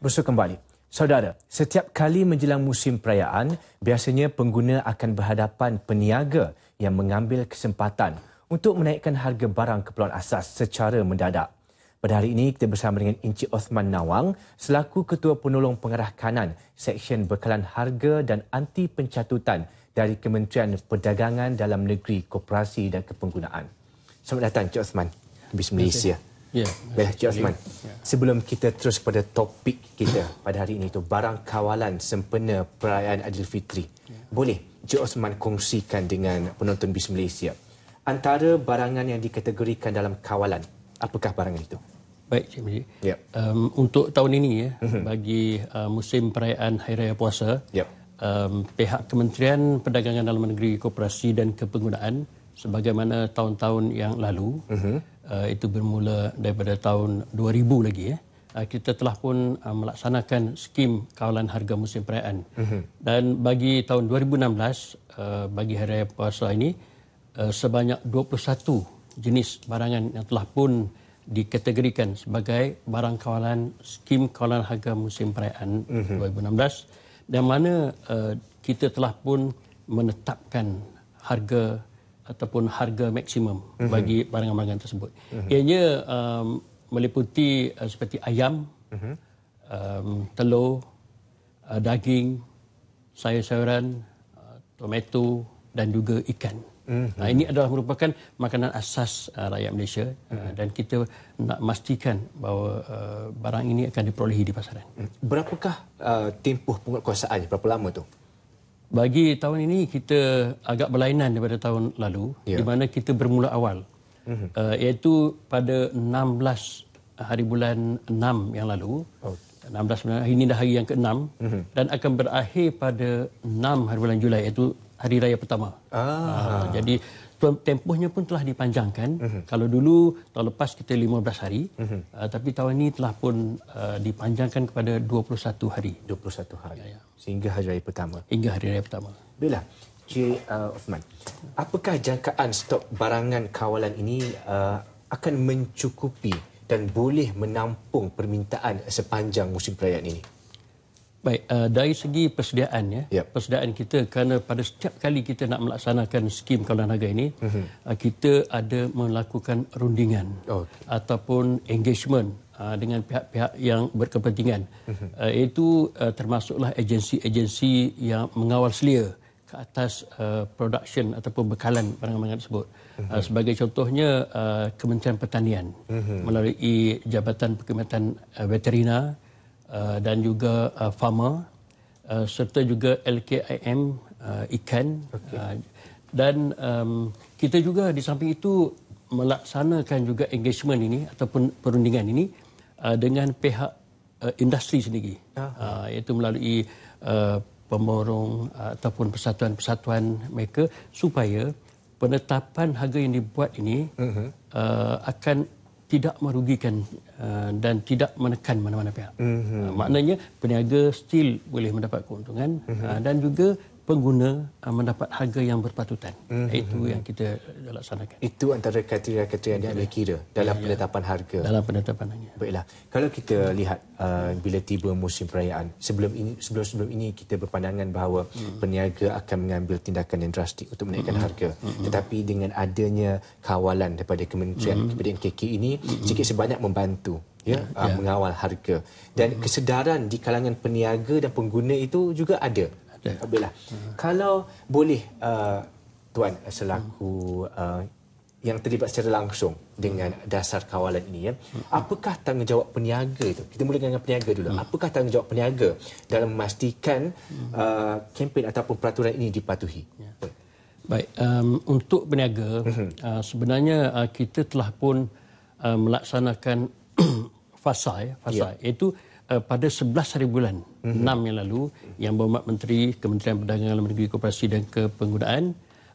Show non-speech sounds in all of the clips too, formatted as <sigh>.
Bersuka kembali. Saudara, setiap kali menjelang musim perayaan, biasanya pengguna akan berhadapan peniaga yang mengambil kesempatan untuk menaikkan harga barang keperluan asas secara mendadak. Pada hari ini, kita bersama dengan Encik Osman Nawang selaku Ketua Penolong Pengarah Kanan Seksyen Bekalan Harga dan Anti Pencatutan dari Kementerian Perdagangan Dalam Negeri Koperasi dan Kepenggunaan. Selamat datang Cik Osman di Malaysia. Ya. Yeah. Cik Osman. Yeah. Sebelum kita terus kepada topik kita pada hari ini itu barang kawalan sempena perayaan Aidilfitri. Yeah. Boleh Cik Osman kongsikan dengan penonton di Malaysia antara barangan yang dikategorikan dalam kawalan. Apakah barangan itu? Baik Cik Mujib. Yeah. Um, untuk tahun ini ya mm-hmm. bagi uh, musim perayaan Hari Raya Puasa. Yeah. Um, pihak Kementerian Perdagangan Dalam Negeri Koperasi dan Kepenggunaan sebagaimana tahun-tahun yang lalu uh-huh. uh, itu bermula daripada tahun 2000 lagi ya eh, uh, kita telah pun uh, melaksanakan skim kawalan harga musim perayaan uh-huh. dan bagi tahun 2016 uh, bagi hari raya puasa ini sebanyak 21 jenis barangan yang telah pun dikategorikan sebagai barang kawalan skim kawalan harga musim perayaan uh-huh. 2016 dan mana kita telah pun menetapkan harga ataupun harga maksimum mm-hmm. bagi barangan-barangan tersebut. Mm-hmm. Ianya um, meliputi uh, seperti ayam, mm-hmm. um, telur, uh, daging, sayur-sayuran, uh, tomato dan juga ikan. Mm-hmm. Nah, ini adalah merupakan makanan asas uh, rakyat Malaysia uh, mm-hmm. dan kita nak memastikan bahawa uh, barang ini akan diperolehi di pasaran. Mhm. Berapakah uh, tempoh penguatkuasaan? Berapa lama tu? Bagi tahun ini kita agak berlainan daripada tahun lalu ya. di mana kita bermula awal mm -hmm. uh, iaitu pada 16 hari bulan 6 yang lalu oh. 16 ini dah hari yang ke-6 mm -hmm. dan akan berakhir pada 6 hari bulan Julai iaitu hari raya pertama. Ah. Uh, jadi tempohnya pun telah dipanjangkan. Uh mhm. -huh. Kalau dulu tahun lepas kita 15 hari, uh -huh. uh, tapi tahun ini telah pun uh, dipanjangkan kepada 21 hari. 21 hari. Ya, ya. Sehingga hari raya pertama. Hingga hari raya pertama. Bila Cik uh, Osman, apakah jangkaan stok barangan kawalan ini uh, akan mencukupi dan boleh menampung permintaan sepanjang musim perayaan ini? Baik, uh, dari segi persediaan ya, yep. persediaan kita kerana pada setiap kali kita nak melaksanakan skim kawalan harga ini, mm-hmm. uh, kita ada melakukan rundingan okay. Oh. ataupun engagement uh, dengan pihak-pihak yang berkepentingan. Mm-hmm. Uh, itu uh, termasuklah agensi-agensi yang mengawal selia ke atas uh, production ataupun bekalan barang-barang tersebut. Mm-hmm. sebagai contohnya uh, Kementerian Pertanian mm-hmm. melalui Jabatan Perkhidmatan uh, Veterina Uh, dan juga uh, Pharma uh, serta juga LKIM uh, IKAN okay. uh, dan um, kita juga di samping itu melaksanakan juga engagement ini ataupun perundingan ini uh, dengan pihak uh, industri sendiri ah. uh, iaitu melalui uh, pemborong uh, ataupun persatuan-persatuan mereka supaya penetapan harga yang dibuat ini uh-huh. uh, akan tidak merugikan uh, dan tidak menekan mana-mana pihak. Mm -hmm. uh, maknanya peniaga still boleh mendapat keuntungan mm -hmm. uh, dan juga pengguna ah, mendapat harga yang berpatutan. Mm-hmm. Itu yang kita laksanakan. Itu antara kriteria-kriteria yang dikira dalam ya, ya. penetapan harga. Dalam penetapan harga. Baiklah. Kalau kita lihat uh, bila tiba musim perayaan, sebelum ini sebelum-sebelum ini kita berpandangan bahawa mm. peniaga akan mengambil tindakan yang drastik untuk menaikkan mm-hmm. harga. Mm-hmm. Tetapi dengan adanya kawalan daripada Kementerian mm-hmm. kepada NKK ini, hmm. sikit mm-hmm. sebanyak membantu ya, ya. Uh, mengawal harga. Dan mm kesedaran di kalangan peniaga dan pengguna itu juga ada. Yeah. Baiklah. Uh-huh. Hmm. Kalau boleh uh, tuan selaku uh, yang terlibat secara langsung dengan hmm. dasar kawalan ini ya. Hmm. Apakah tanggungjawab peniaga itu? Kita mulakan dengan peniaga dulu. Apakah tanggungjawab peniaga dalam memastikan uh, kempen ataupun peraturan ini dipatuhi? Ya. Baik, um, untuk peniaga uh, sebenarnya uh, kita telah pun uh, melaksanakan <clears throat> fasa ya, fasa. Ya. Iaitu uh, pada 11 hari bulan mm-hmm. 6 yang lalu yang berhormat menteri Kementerian Perdagangan dan Negeri Koperasi dan Kepenggunaan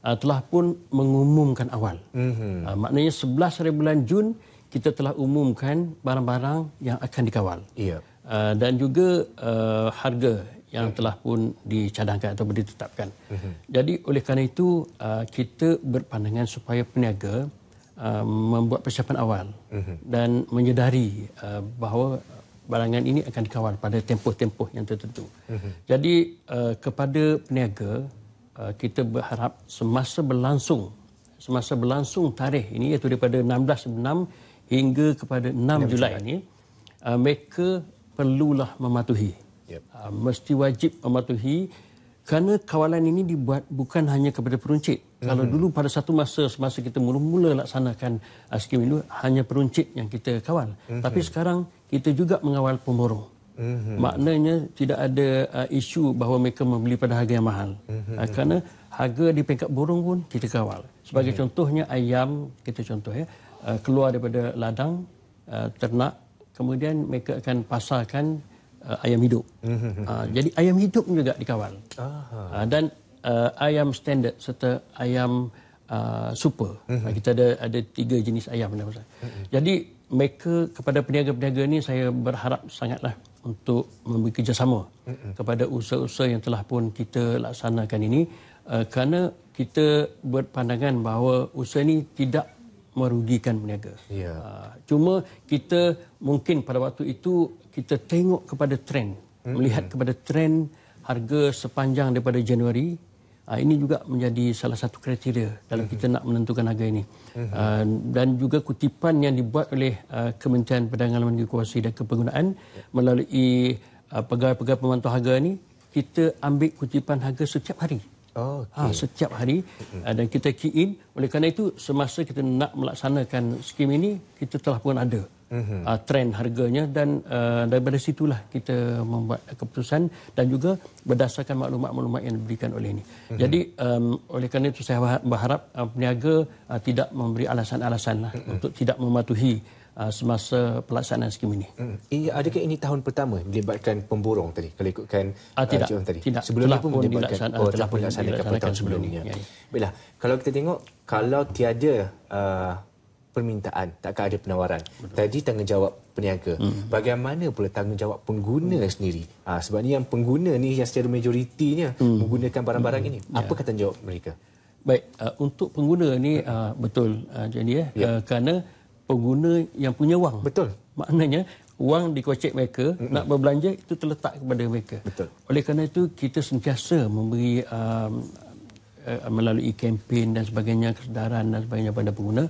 uh, eh, telah pun mengumumkan awal. Mm-hmm. Uh, maknanya 11 hari bulan Jun kita telah umumkan barang-barang yang akan dikawal. Yeah. Ya. Uh, dan juga uh, harga yang telah pun dicadangkan atau ditetapkan. Mm-hmm. Jadi oleh kerana itu uh, kita berpandangan supaya peniaga uh, membuat persiapan awal mm-hmm. dan menyedari uh, bahawa barangan ini akan dikawal pada tempoh-tempoh yang tertentu. Uh-huh. Jadi uh, kepada peniaga uh, kita berharap semasa berlangsung semasa berlangsung tarikh ini iaitu daripada 16.6 hingga kepada 6, 6 Julai ini uh, mereka perlulah mematuhi. Yep. Uh, mesti wajib mematuhi kerana kawalan ini dibuat bukan hanya kepada peruncit. Hmm. Kalau dulu pada satu masa semasa kita mula-mula laksanakan uh, skim itu hanya peruncit yang kita kawal. Hmm. Tapi sekarang kita juga mengawal pemborong. Hmm. Maknanya tidak ada uh, isu bahawa mereka membeli pada harga yang mahal. Hmm. Uh, kerana harga di peringkat borong pun kita kawal. Sebagai hmm. contohnya ayam kita contoh ya, uh, keluar daripada ladang uh, ternak kemudian mereka akan pasarkan uh, ayam hidup. Uh, jadi ayam hidup juga dikawal. Uh, dan uh, ayam standard serta ayam uh, super. Uh, kita ada ada tiga jenis ayam. Mm-hmm. Jadi mereka kepada peniaga-peniaga ini saya berharap sangatlah untuk memberi kerjasama kepada usaha-usaha yang telah pun kita laksanakan ini uh, kerana kita berpandangan bahawa usaha ini tidak merugikan peniaga. Yeah. Ya. Uh, cuma kita mungkin pada waktu itu kita tengok kepada trend, hmm. melihat kepada trend harga sepanjang daripada Januari, uh, ini juga menjadi salah satu kriteria dalam hmm. kita nak menentukan harga ini. Hmm. Uh, dan juga kutipan yang dibuat oleh uh, Kementerian Perdagangan dan Kuasa dan Kepenggunaan ya. melalui uh, pegawai-pegawai pemantau harga ini, kita ambil kutipan harga setiap hari. Oh, okay. ha, setiap hari mm-hmm. dan kita key in oleh kerana itu semasa kita nak melaksanakan skim ini kita telah pun ada mm-hmm. uh, trend harganya dan uh, daripada situlah kita membuat keputusan dan juga berdasarkan maklumat-maklumat yang diberikan oleh ini. Mm-hmm. Jadi um, oleh kerana itu saya berharap uh, peniaga uh, tidak memberi alasan-alasan mm-hmm. untuk tidak mematuhi uh, semasa pelaksanaan skim ini. Mm. Ia, adakah ini tahun pertama melibatkan pemborong tadi kalau ikutkan uh, tidak. Uh, tadi? Tidak. Sebelum ini oh, pun, pun dilaksanakan oh, telah pun dilaksanakan, dilaksanakan sebelumnya. sebelumnya. Ya. Baiklah, kalau kita tengok kalau tiada uh, permintaan, takkan ada penawaran. Betul. Tadi tanggungjawab peniaga. Hmm. Bagaimana pula tanggungjawab pengguna hmm. sendiri? Ha, sebab ni yang pengguna ni yang secara majoritinya hmm. menggunakan barang-barang hmm. ini. Apa yeah. jawab mereka? Baik, uh, untuk pengguna ni uh, betul uh, jadi eh? ya. Yeah. Uh, kerana pengguna yang punya wang. Betul. Maknanya wang dikocek mereka mm-hmm. nak berbelanja itu terletak kepada mereka. Betul. Oleh kerana itu kita sentiasa memberi uh, uh, melalui kempen dan sebagainya kesedaran dan sebagainya pada pengguna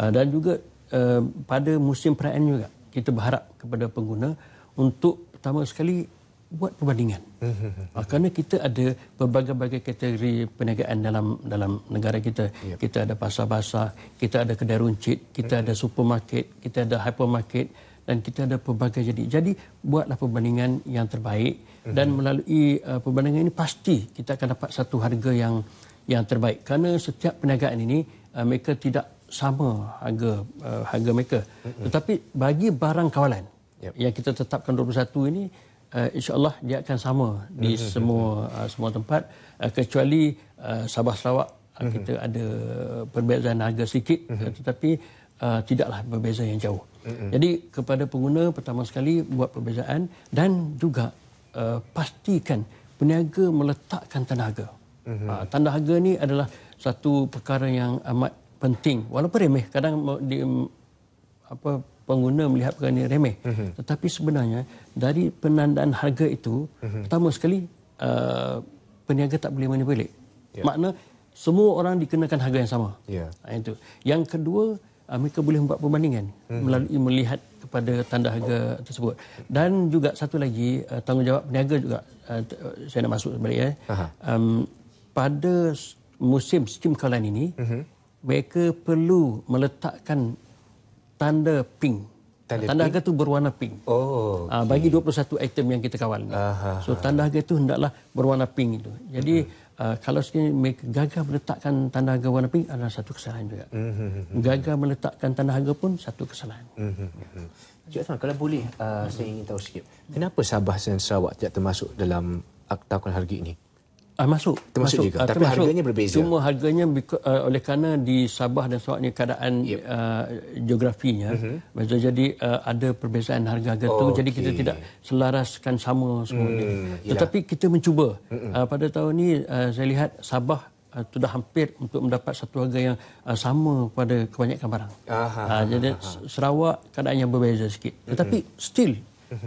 uh, dan juga uh, pada musim perayaan juga kita berharap kepada pengguna untuk pertama sekali buat perbandingan. Uh, kerana kita ada berbagai-bagai kategori perniagaan dalam dalam negara kita. Yep. Kita ada pasar-pasar, kita ada kedai runcit, kita ada supermarket, kita ada hypermarket dan kita ada pelbagai jadi. Jadi buatlah perbandingan yang terbaik mm-hmm. dan melalui uh, perbandingan ini pasti kita akan dapat satu harga yang yang terbaik kerana setiap perniagaan ini uh, mereka tidak sama harga uh, harga mereka mm-hmm. tetapi bagi barang kawalan yep. yang kita tetapkan 21 ini uh, insyaallah dia akan sama di mm-hmm. semua uh, semua tempat uh, kecuali uh, Sabah Sarawak mm-hmm. kita ada perbezaan harga sikit mm-hmm. tetapi uh, tidaklah berbeza yang jauh mm-hmm. jadi kepada pengguna pertama sekali buat perbezaan dan juga uh, pastikan peniaga meletakkan tenaga Mm-hmm. tanda harga ni adalah satu perkara yang amat penting. Walaupun remeh, kadang di, apa, pengguna melihat perkara ini remeh. Mm-hmm. Tetapi sebenarnya dari penandaan harga itu, mm-hmm. pertama sekali uh, peniaga tak boleh manipulik. Yeah. Makna semua orang dikenakan harga yang sama. Yeah. Ya. Uh, itu. Yang kedua, uh, mereka boleh membuat perbandingan mm-hmm. melalui melihat kepada tanda harga oh. tersebut. Dan juga satu lagi, uh, tanggungjawab peniaga juga. Uh, saya nak masuk sebalik. Eh. Um, pada musim skim kalan ini uh-huh. mereka perlu meletakkan tanda pink tanda, tanda pink? harga tu berwarna pink oh ah, okay. bagi 21 item yang kita kawal ni Aha. so tanda harga itu hendaklah berwarna pink itu jadi uh-huh. Uh, kalau sekiranya mereka gagal meletakkan tanda harga warna pink adalah satu kesalahan juga. Mm-hmm. Gagal meletakkan tanda harga pun satu kesalahan. Mm-hmm. Cik Osman, kalau boleh uh, mm-hmm. saya ingin tahu sikit. Kenapa Sabah dan Sarawak tidak termasuk dalam Akta Kuala Harga ini? Uh, masuk. Termasuk masuk. juga. Uh, termasuk. Tapi harganya berbeza. Cuma harganya uh, oleh kerana di Sabah dan Sarawak ni keadaan yep. uh, geografinya. Mhm. Uh -huh. Jadi uh, ada perbezaan harga-harga itu. Okay. Jadi kita tidak selaraskan sama semua Hmm, Tetapi kita mencuba. Uh -huh. uh, pada tahun ini uh, saya lihat Sabah sudah hampir untuk mendapat satu harga yang uh, sama pada kebanyakan barang. Aha, uh, jadi aha. Sarawak keadaannya berbeza sikit. Tetapi uh -huh. still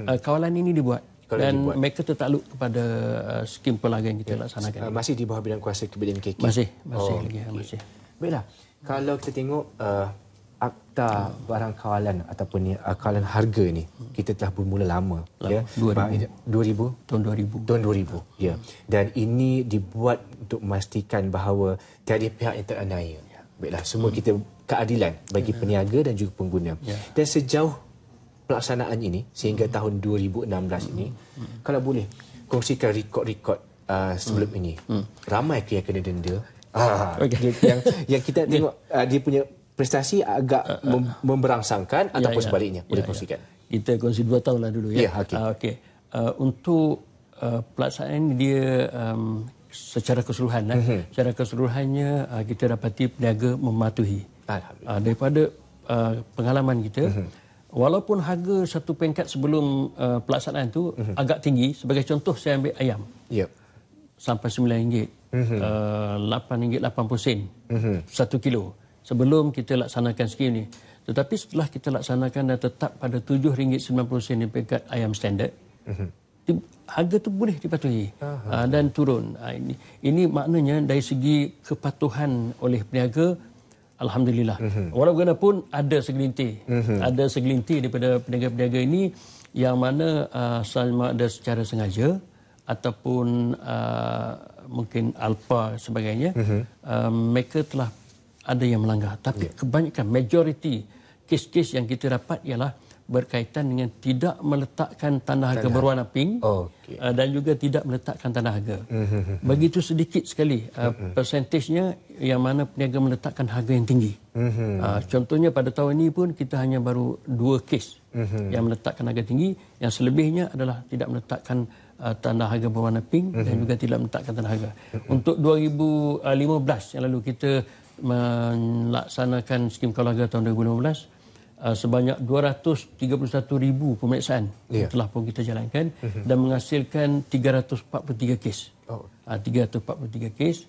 uh, kawalan ini dibuat kalau dan dibuat. mereka tertakluk kepada uh, skim pelagian kita yeah. laksanakan. Uh, masih di bawah bidang kuasa kebidanan KK? Masih, masih oh, lagi. Okay. Masih. Baiklah, kalau kita tengok uh, akta uh. barang kawalan ataupun ni, uh, kawalan harga ini, kita telah bermula lama. lama. Ya? 2000. 2000? Tahun 2000. Tahun 2000, ya. Yeah. Dan ini dibuat untuk memastikan bahawa tiada pihak yang teranaya. Ya. Baiklah, semua kita keadilan bagi ya. peniaga dan juga pengguna. Ya. Dan sejauh pelaksanaan ini sehingga hmm. tahun 2016 hmm. ini hmm. kalau boleh kongsikan rekod-rekod uh, sebelum hmm. ini hmm. hmm. ramai ke ha. yang kena denda okay. ah, yang yang kita tengok uh, dia punya prestasi agak uh, uh, mem- memberangsangkan ya, ataupun ya. sebaliknya boleh ya, ya. kongsikan ya. kita kongsi dua tahun lah dulu ya, ya okey uh, ah, okay. uh, untuk uh, pelaksanaan dia um, secara keseluruhan lah. hmm secara keseluruhannya uh, kita dapati peniaga mematuhi uh, daripada uh, pengalaman kita hmm Walaupun harga satu pengkat sebelum uh, pelaksanaan itu mm-hmm. agak tinggi, sebagai contoh saya ambil ayam. Yep. Sampai RM9, mm-hmm. uh, RM8.80 mm-hmm. satu kilo sebelum kita laksanakan skim ini. Tetapi setelah kita laksanakan dan tetap pada RM7.90 di pengkat ayam standard, mm-hmm. harga itu boleh dipatuhi uh-huh. uh, dan turun. Uh, ini, ini maknanya dari segi kepatuhan oleh peniaga, Alhamdulillah. Mm-hmm. Walaubagaimanapun ada segelintir. Mm-hmm. Ada segelintir daripada peniaga-peniaga ini yang mana uh, ah, sama ada secara sengaja ataupun uh, mungkin alpa sebagainya mm-hmm. uh, mereka telah ada yang melanggar tapi yeah. kebanyakan majoriti kes-kes yang kita dapat ialah berkaitan dengan tidak meletakkan tanda harga tanda. berwarna pink okay. uh, dan juga tidak meletakkan tanda harga. Mm-hmm. Begitu sedikit sekali uh, mm-hmm. persentasenya yang mana peniaga meletakkan harga yang tinggi. Mm-hmm. uh, contohnya pada tahun ini pun kita hanya baru dua kes yang meletakkan harga tinggi. Yang selebihnya adalah tidak meletakkan uh, tanda harga berwarna pink dan juga tidak meletakkan tanda harga. Untuk 2015 yang lalu kita melaksanakan skim kalau harga tahun 2015 Uh, sebanyak 231 ribu pemeriksaan yeah. telah pun kita jalankan mm-hmm. dan menghasilkan 343 kes. Oh. Ah, uh, 343 kes.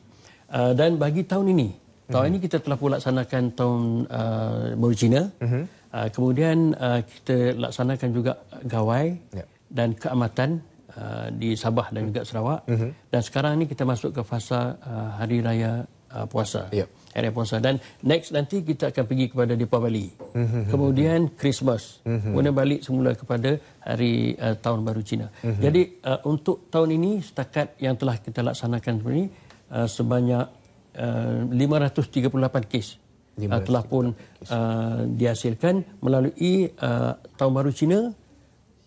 Uh, dan bagi tahun ini, mm-hmm. tahun mhm. ini kita telah pun laksanakan tahun uh, ah, baru Cina. Mm-hmm. Uh, kemudian uh, kita laksanakan juga gawai yeah. dan keamatan uh, di Sabah dan mm-hmm. juga Sarawak. Mm-hmm. Dan sekarang ini kita masuk ke fasa uh, Hari Raya uh, Puasa. Yeah. Hari Puasa dan next nanti kita akan pergi kepada Deepavali. mm Kemudian Christmas. Mm-hmm. Kemudian balik semula kepada hari uh, tahun baru Cina. Mm-hmm. Jadi uh, untuk tahun ini setakat yang telah kita laksanakan ini uh, sebanyak uh, 538 kes. Uh, telah pun uh, dihasilkan melalui uh, tahun baru Cina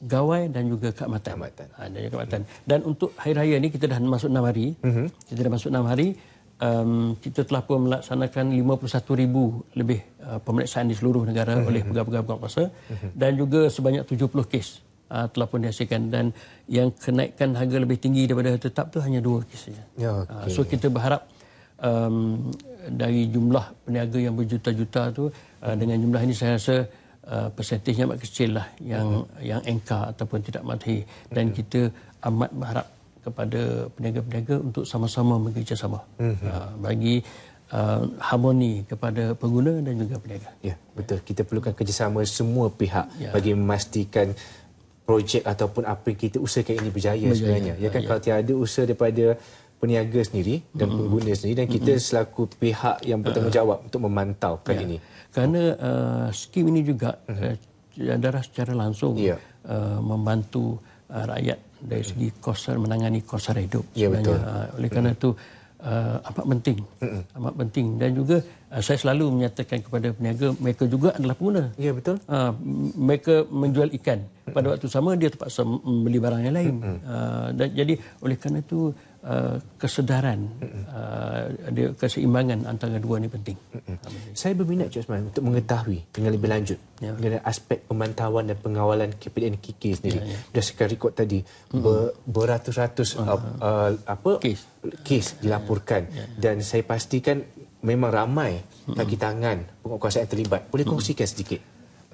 gawai dan juga keamatan. Ha, dan juga keamatan. Dan untuk hari raya ni kita dah masuk enam hari. hmm Kita dah masuk enam hari um, kita telah pun melaksanakan 51 ribu lebih uh, pemeriksaan di seluruh negara uh-huh. oleh pegawai-pegawai berkuasa uh-huh. dan juga sebanyak 70 kes uh, telah pun dihasilkan dan yang kenaikan harga lebih tinggi daripada tetap tu hanya dua kes saja. Ya, eh, okay. Uh, so kita berharap um, dari jumlah peniaga yang berjuta-juta tu uh, uh-huh. dengan jumlah ini saya rasa Uh, persentifnya amat kecil lah yang uh-huh. yang engkar ataupun tidak mati dan uh-huh. kita amat berharap kepada peniaga-peniaga untuk sama-sama bekerjasama mm-hmm. Ah, bagi uh, harmoni kepada pengguna dan juga peniaga. Ya, betul. Kita perlukan kerjasama semua pihak ya. bagi memastikan projek ataupun apa yang kita usahakan ini berjaya, berjaya. sebenarnya. Ya kan ya. kalau tiada usaha daripada peniaga sendiri dan mm-hmm. pengguna sendiri dan kita mm-hmm. selaku pihak yang bertanggungjawab uh, untuk memantau kali ya. ini. Kerana uh, skim ini juga mm-hmm. Eh, adalah secara langsung ya. uh, membantu uh, rakyat dari segi kos menangani kos sara hidup. Ya, betul. Uh, oleh kerana itu uh, ah, amat penting. Mm-mm. Amat penting dan juga uh, saya selalu menyatakan kepada peniaga mereka juga adalah pengguna. Ya betul. Uh, mereka menjual ikan. Pada Mm-mm. waktu sama dia terpaksa membeli barang yang lain. Uh, dan jadi oleh kerana itu uh, kesedaran uh, keseimbangan antara dua ini penting. Saya berminat Cik Osman untuk mengetahui dengan lebih lanjut ya. mengenai aspek pemantauan dan pengawalan KPDN KK sendiri. Ya, ya. Dah rekod tadi ber, beratus-ratus ah. uh, uh, apa kes, kes dilaporkan ya, ya. dan saya pastikan memang ramai kaki tangan penguasa yang terlibat. Boleh kongsikan sedikit?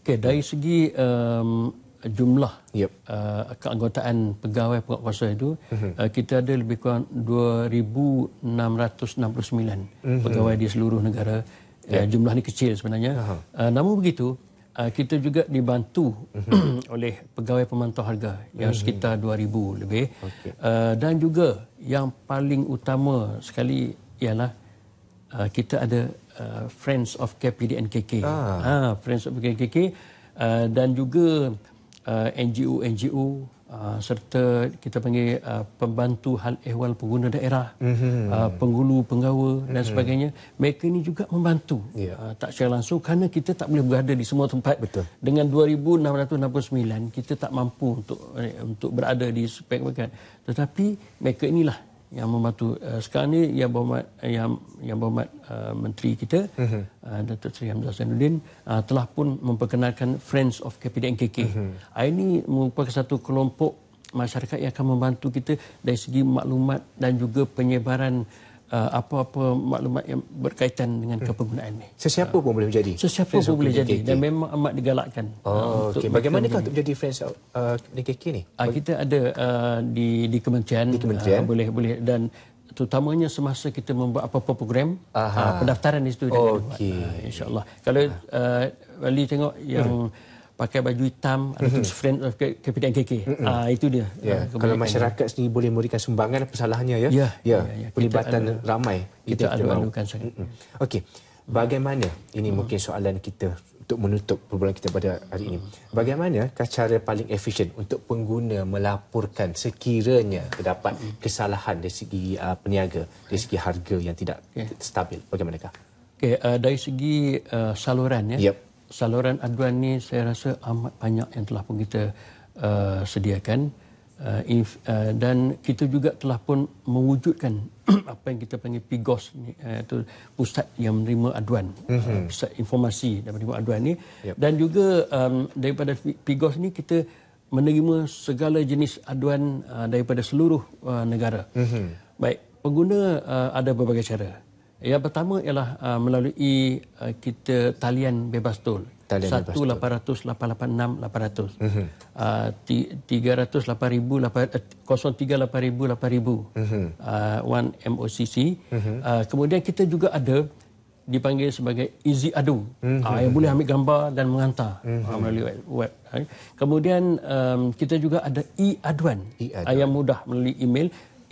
Okay, dari segi um, jumlah yep. uh, keanggotaan pegawai pokok kuasa itu mm-hmm. uh, kita ada lebih kurang 2669 mm-hmm. pegawai di seluruh negara uh, yep. uh, jumlah ini kecil sebenarnya uh-huh. uh, namun begitu uh, kita juga dibantu mm-hmm. <clears throat> oleh pegawai pemantau harga yang mm-hmm. sekitar 2000 lebih okay. uh, dan juga yang paling utama sekali ialah uh, kita ada uh, friends of KPDNKK ah. ha friends of KPDNKK uh, dan juga Uh, NGO-NGO uh, serta kita panggil uh, pembantu hal ehwal pengguna daerah, mm-hmm. uh, penggulu, penggawa mm-hmm. dan mhm. sebagainya. Mereka ini juga membantu yeah. uh, tak secara langsung kerana kita tak boleh berada di semua tempat. Betul. Dengan 2,669 kita tak mampu untuk eh, untuk berada di sepek-pekan. Tetapi mereka inilah yang membantu uh, sekarang ni yang berhormat eh, yang yang berhormat uh, menteri kita uh-huh. uh, Datuk Seri Hamzah Zainuddin uh, telah pun memperkenalkan Friends of KPDNKK. Uh-huh. Uh, ini merupakan satu kelompok masyarakat yang akan membantu kita dari segi maklumat dan juga penyebaran uh, apa-apa maklumat yang berkaitan dengan hmm. kepenggunaan ini. Sesiapa uh, pun boleh menjadi. Sesiapa pun boleh jadi dan memang amat digalakkan. Oh, uh, okay. Bagaimana kau untuk jadi friends uh, DKK ni? Uh, kita ada uh, di di kementerian, di kementerian. Uh, boleh boleh dan terutamanya semasa kita membuat apa-apa program uh, pendaftaran itu dengan okay. uh, insyaallah kalau uh, Ali tengok yang hmm pakai baju hitam atau mm-hmm. friend of eh, Kepimpinan KK. Mm-hmm. Uh, ah, itu dia. Yeah. Ya, uh, Kalau masyarakat sendiri boleh memberikan sumbangan apa salahnya ya? Ya. Yeah. Yeah. Yeah. Yeah. Pelibatan kita ramai kita alu-alukan sangat. Mm-hmm. Okey. Bagaimana ini uh-huh. mungkin soalan kita untuk menutup perbualan kita pada hari ini. Bagaimana cara paling efisien untuk pengguna melaporkan sekiranya terdapat mhm. kesalahan dari segi uh, peniaga, dari segi harga yang tidak okay. stabil? Bagaimanakah? Okay, uh, ah, dari segi uh, saluran ya. Yep saluran aduan ni saya rasa amat banyak yang telah pun kita uh, sediakan uh, if, uh, dan kita juga telah pun mewujudkan <clears throat> apa yang kita panggil PIGOS ni iaitu uh, pusat yang menerima aduan mm-hmm. pusat informasi dan menerima aduan ni yep. dan juga um, daripada PIGOS ni kita menerima segala jenis aduan uh, daripada seluruh uh, negara. Mm-hmm. Baik, pengguna uh, ada berbagai cara. Yang pertama ialah uh, melalui uh, kita talian bebas tol. Talian 1 bebas 800 tol. 888 6 800 uh -huh. Eh, mhm. uh, 308 8000 uh, 1 MOCC. Uh mhm. -huh. uh, kemudian kita juga ada dipanggil sebagai Easy Adu. Uh mhm. ah, -huh. uh, yang boleh ambil gambar dan menghantar uh ah, -huh. melalui web. Eh. Kemudian um, kita juga ada e-aduan e uh, ah, yang mudah melalui email.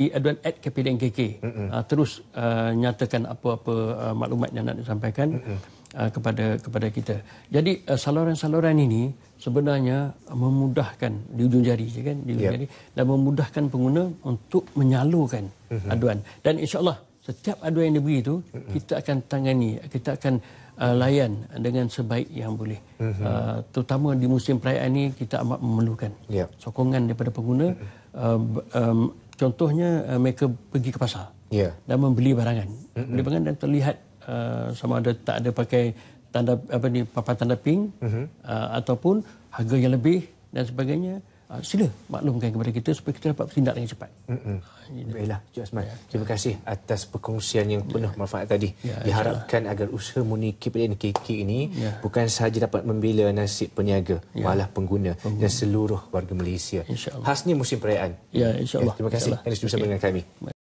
Aduan at KPDNKK mm-hmm. uh, ah, terus uh, nyatakan apa-apa uh, maklumat yang nak disampaikan mm-hmm. uh, kepada kepada kita. Jadi uh, saluran-saluran ini sebenarnya memudahkan di ujung jari je kan di ujung yep. Ya. jari dan memudahkan pengguna untuk menyalurkan mm-hmm. aduan dan insya Allah setiap aduan yang diberi itu mm-hmm. kita akan tangani kita akan uh, layan dengan sebaik yang boleh mm-hmm. uh, terutama di musim perayaan ini kita amat memerlukan yep. Ya. sokongan daripada pengguna mm-hmm. uh, um, contohnya uh, mereka pergi ke pasar yeah. dan membeli barangan mm-hmm. beli barangan dan terlihat uh, sama ada tak ada pakai tanda apa ni papan tanda ping mm-hmm. uh, ataupun harga yang lebih dan sebagainya Ah, sila maklumkan kepada kita supaya kita dapat bertindak dengan cepat. Mm-hmm. Baiklah, Cik Osman. Ya. Terima kasih atas perkongsian yang ya. penuh manfaat tadi. Ya, Diharapkan ya. agar usaha Muni KPNKK ini ya. bukan sahaja dapat membela nasib peniaga, ya. malah pengguna, pengguna dan seluruh warga Malaysia. Khasnya musim perayaan. Ya, Insyaallah. allah Ya, terima kasih kerana insya bersama ya. dengan kami.